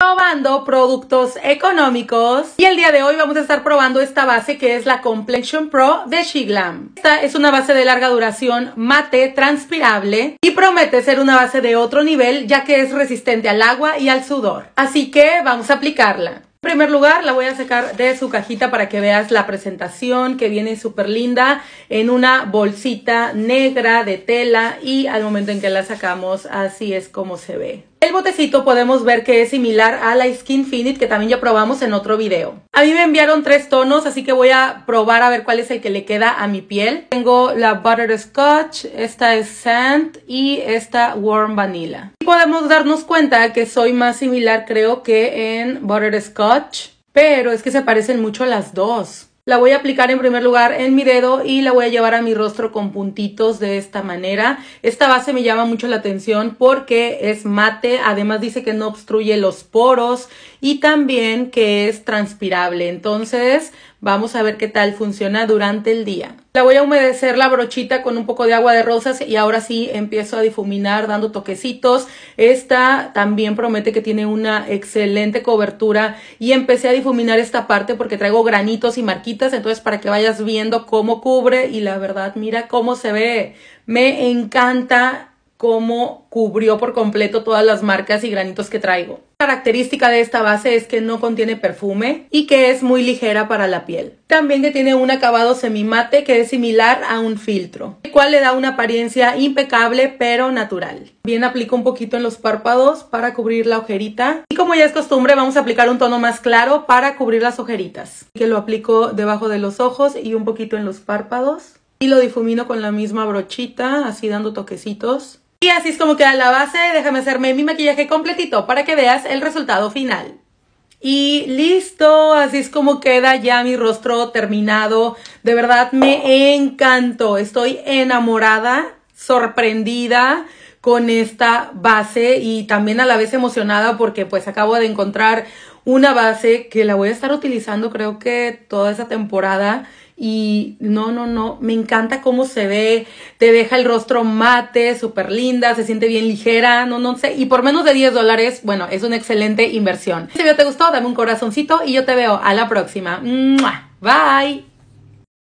probando productos económicos y el día de hoy vamos a estar probando esta base que es la Complexion Pro de Shiglam. Esta es una base de larga duración mate transpirable y promete ser una base de otro nivel ya que es resistente al agua y al sudor. Así que vamos a aplicarla. En primer lugar la voy a sacar de su cajita para que veas la presentación que viene súper linda en una bolsita negra de tela y al momento en que la sacamos así es como se ve. El botecito podemos ver que es similar a la Skin Finite que también ya probamos en otro video. A mí me enviaron tres tonos, así que voy a probar a ver cuál es el que le queda a mi piel. Tengo la Butter Scotch, esta es Sand y esta Warm Vanilla. Y podemos darnos cuenta que soy más similar creo que en Scotch, pero es que se parecen mucho las dos la voy a aplicar en primer lugar en mi dedo y la voy a llevar a mi rostro con puntitos de esta manera. Esta base me llama mucho la atención porque es mate, además dice que no obstruye los poros y también que es transpirable. Entonces Vamos a ver qué tal funciona durante el día. La voy a humedecer la brochita con un poco de agua de rosas y ahora sí empiezo a difuminar dando toquecitos. Esta también promete que tiene una excelente cobertura y empecé a difuminar esta parte porque traigo granitos y marquitas, entonces para que vayas viendo cómo cubre y la verdad mira cómo se ve. Me encanta como cubrió por completo todas las marcas y granitos que traigo. característica de esta base es que no contiene perfume y que es muy ligera para la piel. También que tiene un acabado semimate que es similar a un filtro, el cual le da una apariencia impecable pero natural. Bien aplico un poquito en los párpados para cubrir la ojerita y como ya es costumbre vamos a aplicar un tono más claro para cubrir las ojeritas. Que lo aplico debajo de los ojos y un poquito en los párpados. Y lo difumino con la misma brochita, así dando toquecitos. Y así es como queda la base, déjame hacerme mi maquillaje completito para que veas el resultado final. Y listo, así es como queda ya mi rostro terminado. De verdad me encantó, estoy enamorada, sorprendida con esta base y también a la vez emocionada porque pues acabo de encontrar una base que la voy a estar utilizando creo que toda esa temporada y no, no, no, me encanta cómo se ve, te deja el rostro mate, súper linda, se siente bien ligera, no, no sé. Y por menos de 10 dólares, bueno, es una excelente inversión. Si video te gustó, dame un corazoncito y yo te veo a la próxima. Bye.